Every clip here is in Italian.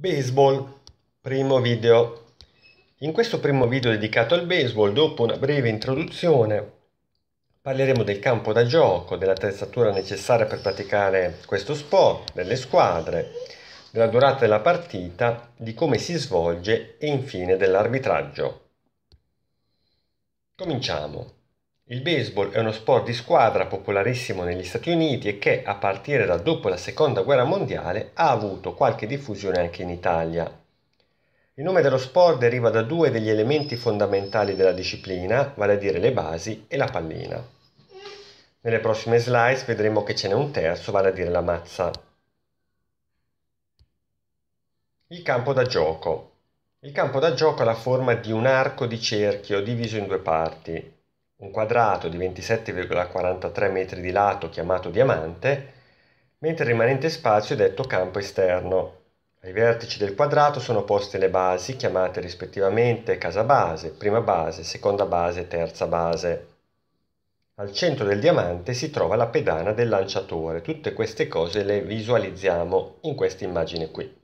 Baseball, primo video. In questo primo video dedicato al baseball, dopo una breve introduzione, parleremo del campo da gioco, dell'attrezzatura necessaria per praticare questo sport, delle squadre, della durata della partita, di come si svolge e infine dell'arbitraggio. Cominciamo. Il baseball è uno sport di squadra popolarissimo negli Stati Uniti e che, a partire da dopo la seconda guerra mondiale, ha avuto qualche diffusione anche in Italia. Il nome dello sport deriva da due degli elementi fondamentali della disciplina, vale a dire le basi e la pallina. Nelle prossime slides vedremo che ce n'è un terzo, vale a dire la mazza. Il campo da gioco. Il campo da gioco ha la forma di un arco di cerchio diviso in due parti un quadrato di 27,43 metri di lato chiamato diamante, mentre il rimanente spazio è detto campo esterno. Ai vertici del quadrato sono poste le basi chiamate rispettivamente casa base, prima base, seconda base terza base. Al centro del diamante si trova la pedana del lanciatore. Tutte queste cose le visualizziamo in questa immagine qui.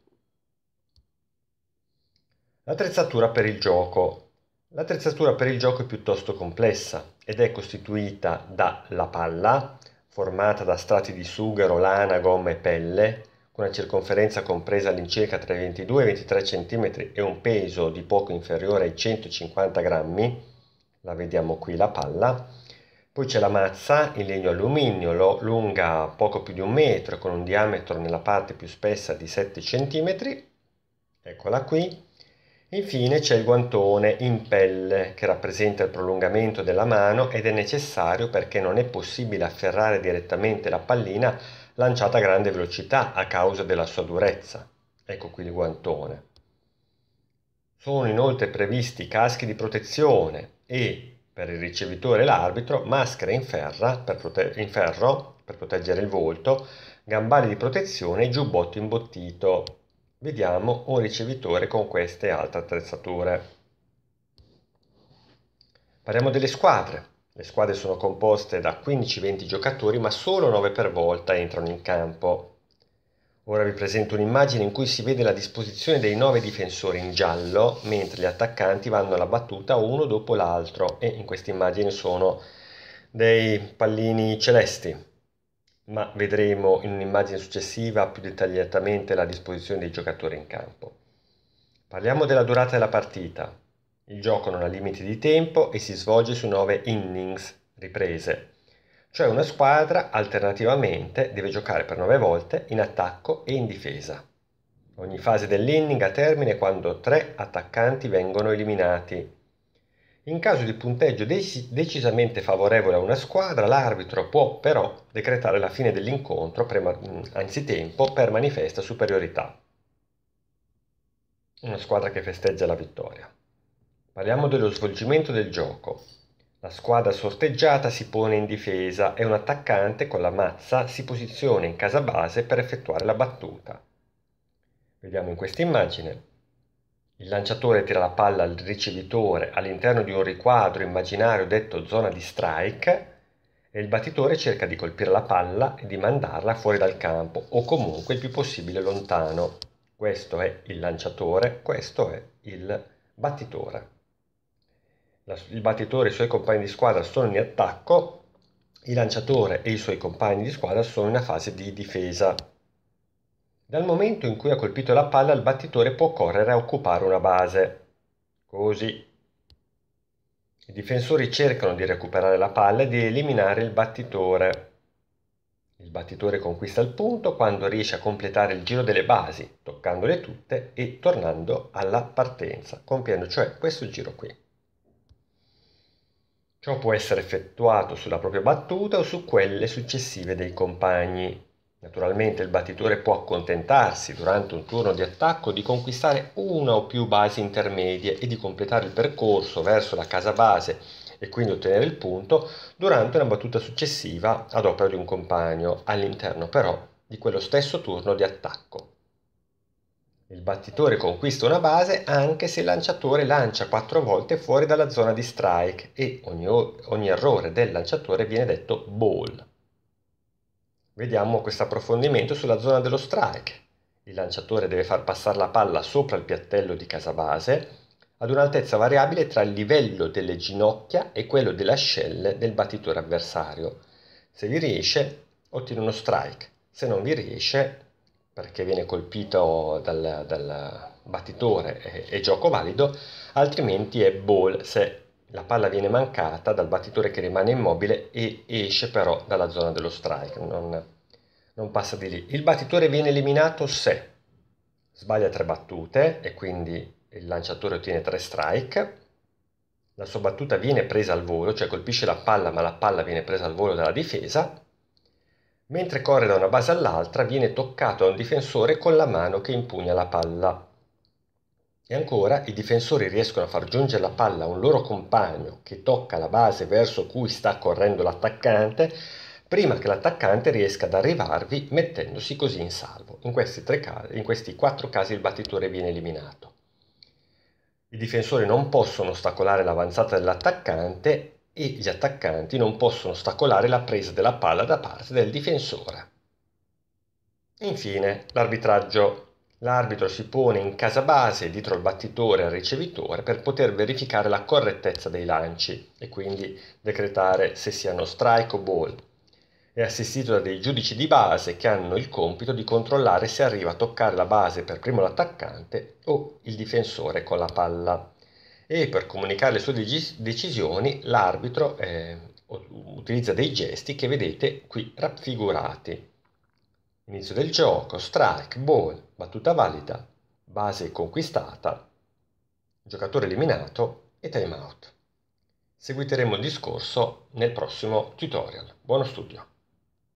L'attrezzatura per il gioco. L'attrezzatura per il gioco è piuttosto complessa ed è costituita dalla palla, formata da strati di sughero, lana, gomma e pelle, con una circonferenza compresa all'incirca tra i 22 e i 23 cm e un peso di poco inferiore ai 150 grammi, la vediamo qui la palla. Poi c'è la mazza in legno alluminio, lunga poco più di un metro, con un diametro nella parte più spessa di 7 cm, eccola qui, Infine c'è il guantone in pelle che rappresenta il prolungamento della mano ed è necessario perché non è possibile afferrare direttamente la pallina lanciata a grande velocità a causa della sua durezza. Ecco qui il guantone. Sono inoltre previsti caschi di protezione e, per il ricevitore e l'arbitro, maschere in, prote- in ferro per proteggere il volto, gambali di protezione e giubbotto imbottito Vediamo un ricevitore con queste altre attrezzature. Parliamo delle squadre. Le squadre sono composte da 15-20 giocatori ma solo 9 per volta entrano in campo. Ora vi presento un'immagine in cui si vede la disposizione dei 9 difensori in giallo, mentre gli attaccanti vanno alla battuta uno dopo l'altro e in questa immagine sono dei pallini celesti ma vedremo in un'immagine successiva più dettagliatamente la disposizione dei giocatori in campo. Parliamo della durata della partita. Il gioco non ha limiti di tempo e si svolge su 9 innings riprese, cioè una squadra alternativamente deve giocare per 9 volte in attacco e in difesa. Ogni fase dell'inning ha termine quando 3 attaccanti vengono eliminati in caso di punteggio decisamente favorevole a una squadra, l'arbitro può però decretare la fine dell'incontro anzitempo per manifesta superiorità. Una squadra che festeggia la vittoria. Parliamo dello svolgimento del gioco. La squadra sorteggiata si pone in difesa e un attaccante con la mazza si posiziona in casa base per effettuare la battuta. Vediamo in questa immagine il lanciatore tira la palla al ricevitore all'interno di un riquadro immaginario detto zona di strike e il battitore cerca di colpire la palla e di mandarla fuori dal campo o comunque il più possibile lontano. Questo è il lanciatore, questo è il battitore. Il battitore e i suoi compagni di squadra sono in attacco, il lanciatore e i suoi compagni di squadra sono in una fase di difesa. Dal momento in cui ha colpito la palla il battitore può correre a occupare una base. Così. I difensori cercano di recuperare la palla e di eliminare il battitore. Il battitore conquista il punto quando riesce a completare il giro delle basi, toccandole tutte e tornando alla partenza, compiendo cioè questo giro qui. Ciò può essere effettuato sulla propria battuta o su quelle successive dei compagni. Naturalmente il battitore può accontentarsi durante un turno di attacco di conquistare una o più basi intermedie e di completare il percorso verso la casa base e quindi ottenere il punto durante una battuta successiva ad opera di un compagno, all'interno però di quello stesso turno di attacco. Il battitore conquista una base anche se il lanciatore lancia 4 volte fuori dalla zona di strike e ogni, ogni errore del lanciatore viene detto ball. Vediamo questo approfondimento sulla zona dello strike. Il lanciatore deve far passare la palla sopra il piattello di casa base ad un'altezza variabile tra il livello delle ginocchia e quello delle ascelle del battitore avversario. Se vi riesce, ottiene uno strike. Se non vi riesce, perché viene colpito dal, dal battitore, è, è gioco valido, altrimenti è ball se la palla viene mancata dal battitore che rimane immobile e esce però dalla zona dello strike, non, non passa di lì. Il battitore viene eliminato se sbaglia tre battute e quindi il lanciatore ottiene tre strike. La sua battuta viene presa al volo, cioè colpisce la palla ma la palla viene presa al volo dalla difesa. Mentre corre da una base all'altra viene toccato da un difensore con la mano che impugna la palla. E ancora i difensori riescono a far giungere la palla a un loro compagno che tocca la base verso cui sta correndo l'attaccante prima che l'attaccante riesca ad arrivarvi mettendosi così in salvo. In questi, casi, in questi quattro casi il battitore viene eliminato. I difensori non possono ostacolare l'avanzata dell'attaccante e gli attaccanti non possono ostacolare la presa della palla da parte del difensore. Infine, l'arbitraggio L'arbitro si pone in casa base dietro il battitore e il ricevitore per poter verificare la correttezza dei lanci e quindi decretare se siano strike o ball. È assistito da dei giudici di base che hanno il compito di controllare se arriva a toccare la base per primo l'attaccante o il difensore con la palla. E per comunicare le sue decisioni l'arbitro eh, utilizza dei gesti che vedete qui raffigurati. Inizio del gioco, strike, ball, battuta valida, base conquistata, giocatore eliminato e timeout. Seguiteremo il discorso nel prossimo tutorial. Buono studio!